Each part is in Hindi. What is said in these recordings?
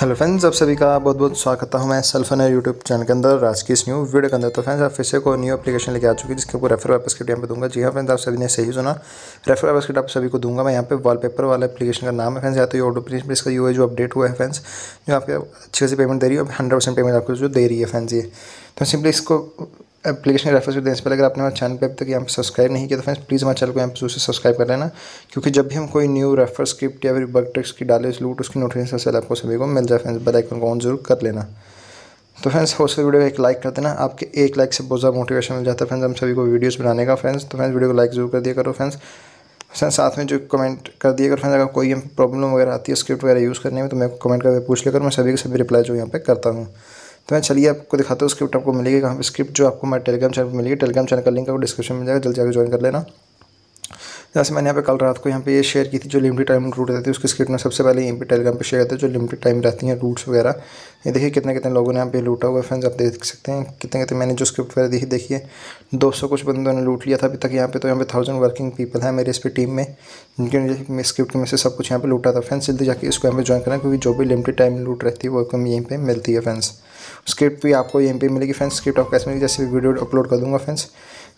हेलो फ्रेंड्स आप सभी का बहुत बहुत स्वागत करता मैं सल्फन है यूट्यूब चैनल के अंदर राज की इस न्यू वीडियो के अंदर तो फ्रेंड्स आप फिर से को न्यू एप्लीकेशन लेके आ चुकी है जिसके ऊपर रेफर वापस के टाइम पे दूंगा जी हाँ फ्रेंड्स आप सभी ने सही सुना रेफर वापस के आप सभी को दूंगा मैं यहाँ पे वॉलपेपर वाला एप्लीकेशन का नाम है फ्रेंड्स या तो ये ऑटो प्रिंट इसका यू जो अपडेट हुआ है फ्रेंड्स जो आपके अच्छे से पेमेंट दे रही है हंड्रेड पेमेंट आपको जो दे रही है फ्रेंड्स ये तो सिंपली इसको एप्लीकेशन रेफर देने से पहले अगर आपने हमारे चैनल पर अब तक यहाँ पर सब्सक्राइब नहीं किया तो फ्रेंड्स प्लीज़ हमारे चैनल को यहाँ पर उसे सब्सक्राइब कर लेना क्योंकि जब भी हम कोई न्यू रेफर स्क्रिप्ट या फिर बग ट्रिक्स की डाले लूट उसकी नोटिफिकेशन से आपको सभी को मिल जाए फ्रेंड्स बेल आइकन को ऑन जरूर कर लेना तो फ्रेंड्स हो सके वीडियो को एक लाइक कर देना आपके एक लाइक से बहुत ज़्यादा मोटिवेशन मिल जाता है फ्रेंड्स हम सभी को वीडियोज़ बनाने का फ्रेंड्स तो फ्रेंड्स वीडियो को लाइक जरूर कर दिया करो फ्रेंड्स फ्रेंड्स साथ में जो कमेंट कर दिया करो फ्रेंड्स अगर कोई प्रॉब्लम वगैरह आती है स्क्रिप्ट वगैरह यूज़ करने में तो मैं कमेंट करके पूछ लेकर मैं सभी के सभी रिप्लाई जो यहाँ पर करता हूँ तो मैं चलिए आपको दिखाता हूँ स्क्रिप्ट आपको मिलेगी हम स्क्रिप्ट जो आपको मैं टेलीग्राम चैनल पर मिलेगी टेलीग्राम चैनल का लिंक आपको डिस्क्रिप्शन में जाएगा जल्दी आगे ज्वाइन कर लेना जैसे मैंने यहाँ पे कल रात को यहाँ पे ये शेयर की थी जो लिमिटेड टाइम रूट रहती है उसकी स्क्रिप्ट में सबसे पहले यहाँ पे टेलीग्राम पे शेयर करते हैं जो लिमिटेड टाइम रहती हैं रूट्स वगैरह ये देखिए कितने कितने लोगों ने यहाँ पे लूटा हुआ फ्रेंड्स आप देख सकते हैं कितने कितने मैंने जो स्क्रिप्ट वगैरह देखी देखिए दो सौ कुछ बंदों ने लूट लिया था अभी तक यहाँ पे तो यहाँ पे थाउजेंड वर्किंग पीपल है मेरे इस पर टीम में जिनके स्क्रिप्ट में से सब कुछ यहाँ पर लूटा था फ्रेंड्स जल्दी जाके इसको यहाँ पे ज्वाइन करें क्योंकि जो भी लिमिटेड टाइम लूट रहती है वो कम यहीं पर मिलती है फ्रेंड्स स्क्रिप्ट भी आपको यहीं पे मिलेगी फ्रेंड्स स्क्रिप्ट आपको कैसे मिलेगी जैसे वीडियो अपलोड कर दूँगा फ्रेंड्स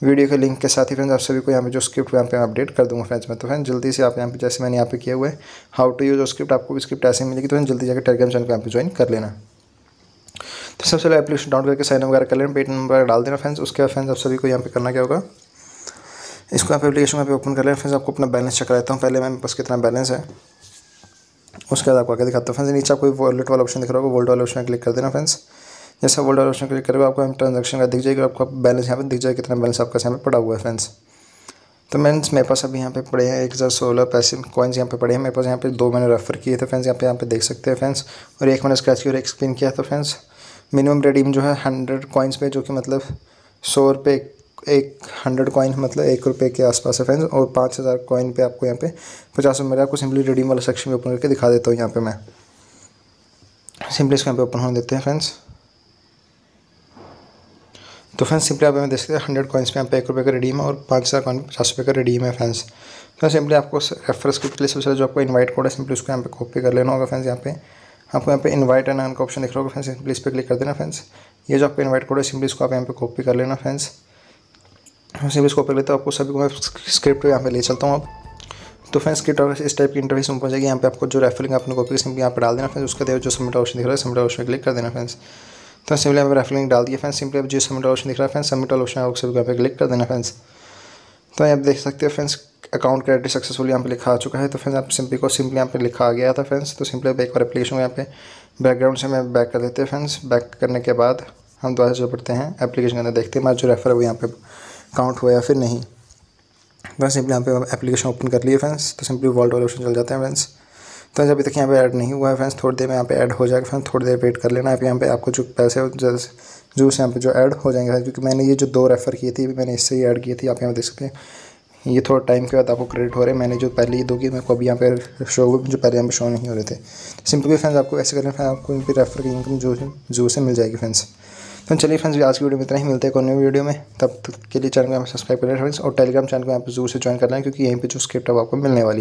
वीडियो के लिंक के साथ ही फ्रेंड्स आप सभी को यहाँ पे जो स्क्रिप्ट यहाँ पे अपडेट कर दूँगा फ्रेंड्स मैं तो फ्रेंड जल्दी से आप यहाँ पे जैसे मैंने यहाँ पे किया हुआ है हाउ टू यूज स्क्रिप्ट आपको स्क्रिप्ट ऐसे मिलेगी तो फ्रेंड जल्दी जाकर टेलीग्राम चैनल को यहाँ पे ज्वाइन कर लेना तो सबसे पहले एप्लीकेशन डाउनलोड करके साइन वगैरह कर लेना पेट नंबर डाल देना फ्रेंड्स उसके बाद फ्रेंड्स आप सभी को यहाँ पे करना क्या होगा इसको आप एप्लीकेशन यहाँ पे ओपन कर लेना फ्रेंड्स आपको अपना बैलेंस चेक कराता हूँ पहले मैं बस कितना बैलेंस है उसके बाद आपको आगे दिखाता हूँ फ्रेंड्स नीचे आपको वॉलेट वाला ऑप्शन दिख रहा होगा वोल्ट वाला ऑप्शन क्लिक कर देना फ्रेंड्स जैसे वोल्ट वाला ऑप्शन क्लिक करेगा आपको हम ट्रांजेक्शन का दिख जाएगा आपका बैलेंस यहाँ पर दिख जाएगा कितना बैलेंस आपका यहाँ पर पड़ा हुआ है फ्रेंड्स तो फ्रेंड्स मेरे पास अभी यहाँ पे पड़े हैं एक हज़ार सोलह पैसे कॉइन्स यहाँ पे पड़े हैं मेरे पास यहाँ पे दो मैंने रेफर किए थे फ्रेंड्स यहाँ पे यहाँ पे देख सकते हैं फ्रेंड्स और एक मैंने स्क्रैच किया और एक स्पिन किया था फ्रेंड्स मिनिमम रेडीम जो है हंड्रेड कॉइन्स पे जो कि मतलब सौ रुपये एक हंड्रेड कॉइन मतलब एक रुपये के आसपास है फ्रेंड्स और पाँच हज़ार कॉइन पे आपको यहाँ पे पचास रुपये मेरे आपको सिंपली रिडीम वाला सेक्शन में ओपन करके दिखा देता हूँ यहाँ पे मैं सिंपली इसको यहाँ पे ओपन होने देते हैं फ्रेंड्स तो फ्रेंड्स सिंपली आप हमें देख सकते हैं हंड्रेड कॉइन्स पर यहाँ पे एक रुपये का रिडीम है और पाँच हज़ार कॉइन पचास रुपये का रिडीम है फ्रेंड्स फ्रेंड्स सिंपली आपको रेफरेंस के लिए सबसे जो आपको इन्वाइट कोड है सिंपली उसको यहाँ पे कॉपी कर लेना होगा फ्रेंड्स यहाँ पे आपको यहाँ पे इनवाइट एंड अर्न का ऑप्शन दिख रहा होगा फ्रेंड्स सिंपली इस पर क्लिक कर देना फ्रेंड्स ये जो आपको इनवाइट कोड है सिंपली इसको आप यहाँ पे कॉपी कर लेना फ्रेंड्स हम भी इसको कर लेते हो आपको सभी को मैं स्क्रिप्ट यहाँ पे ले चलता हूँ आप तो फ्रेंड्स स्क्रिप्ट इस टाइप की इंटरव्यू में पहुंचेगी यहाँ पे आपको जो रेफरिंग लिंक आपने कॉपी सिम यहाँ पर डाल देना फ्रेंड्स उसके जो सबमिट ऑप्शन दिख रहा है सबमिट ऑप्शन क्लिक कर देना फ्रेंड्स तो सिंपली यहाँ पर रेफरिंग डाल दिए फ्रेंड्स सिंपली जो सबमिट ऑप्शन दिख रहा है फ्रेंड्स सबमिट ऑप्शन आपको सभी यहाँ पे क्लिक कर देना फ्रेंड्स तो आप देख सकते हो फ्रेंड्स अकाउंट क्रेडिट सक्सेसफुल यहाँ पे लिखा आ चुका है तो फ्रेंड्स आप सिंपली को सिंपली यहाँ पे लिखा आ गया था फ्रेंड्स तो सिंपली एक बार एप्लीकेशन यहाँ पे बैकग्राउंड से मैं बैक कर देते हैं फ्रेंड्स बैक करने के बाद हम दोबारा जो पढ़ते हैं एप्लीकेशन के अंदर देखते हैं मैं जो रेफर है वो यहाँ पे काउंट हुआ या फिर नहीं तो सिंपली यहाँ पे एप्लीकेशन ओपन कर लिए फ्रेंड्स तो सिंपली वॉल्ट वाले ऑप्शन चल जाते हैं फ्रेंड्स तो अभी तक यहाँ पे ऐड नहीं हुआ है फ्रेंड्स थोड़ी देर में यहाँ पे ऐड हो जाएगा फ्रेंड्स थोड़ी देर वेट कर लेना आप यहाँ पे आपको जो पैसे जूस यहाँ पे जो ऐड हो जाएंगे क्योंकि मैंने ये जो दो रेफ़र किए थे मैंने इससे ही ऐड की थी आप यहाँ देख सकते हैं ये थोड़ा टाइम के बाद आपको क्रेडिट हो रहे हैं मैंने जो पहले ये दो की मेरे को अभी यहाँ पे शो हुए जो पहले यहाँ पे शो नहीं हो रहे थे सिंपली फ्रेंड्स आपको ऐसे करें फ्रेंड आपको इन रेफ़र की इनकम जो जू से मिल जाएगी फ्रेंड्स तो चलिए फ्रेंड्स भी आज की वीडियो में इतना ही मिलते हैं कोई नई वीडियो में तब तक के लिए चैनल को सब्सक्राइब करें फ्रेंड्स और टेलीग्राम चैनल को यहाँ पर जरूर से ज्वाइन कर लें क्योंकि यहीं पर जो स्क्रिप्ट है आपको मिलने वाली है